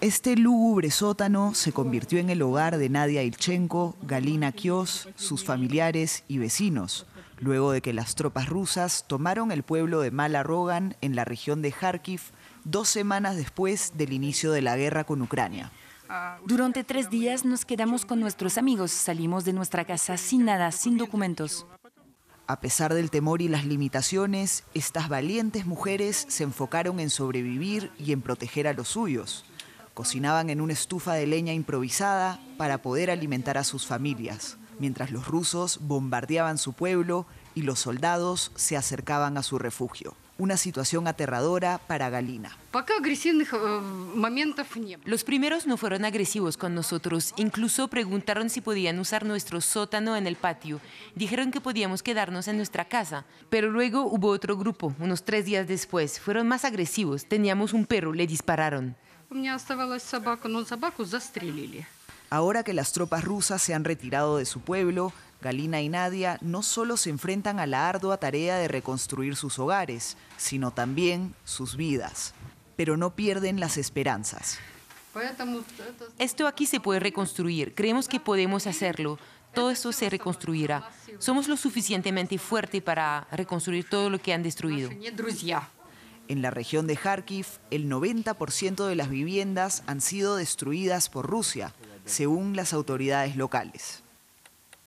Este lúgubre sótano se convirtió en el hogar de Nadia Ilchenko, Galina Kios, sus familiares y vecinos, luego de que las tropas rusas tomaron el pueblo de Mala Rogan en la región de Kharkiv dos semanas después del inicio de la guerra con Ucrania. Durante tres días nos quedamos con nuestros amigos, salimos de nuestra casa sin nada, sin documentos. A pesar del temor y las limitaciones, estas valientes mujeres se enfocaron en sobrevivir y en proteger a los suyos. Cocinaban en una estufa de leña improvisada para poder alimentar a sus familias, mientras los rusos bombardeaban su pueblo y los soldados se acercaban a su refugio. Una situación aterradora para Galina. Э, los primeros no fueron agresivos con nosotros. Incluso preguntaron si podían usar nuestro sótano en el patio. Dijeron que podíamos quedarnos en nuestra casa. Pero luego hubo otro grupo, unos tres días después. Fueron más agresivos. Teníamos un perro, le dispararon. Ahora que las tropas rusas se han retirado de su pueblo, Galina y Nadia no solo se enfrentan a la ardua tarea de reconstruir sus hogares, sino también sus vidas. Pero no pierden las esperanzas. Esto aquí se puede reconstruir, creemos que podemos hacerlo, todo esto se reconstruirá. Somos lo suficientemente fuertes para reconstruir todo lo que han destruido. En la región de Kharkiv, el 90% de las viviendas han sido destruidas por Rusia, según las autoridades locales.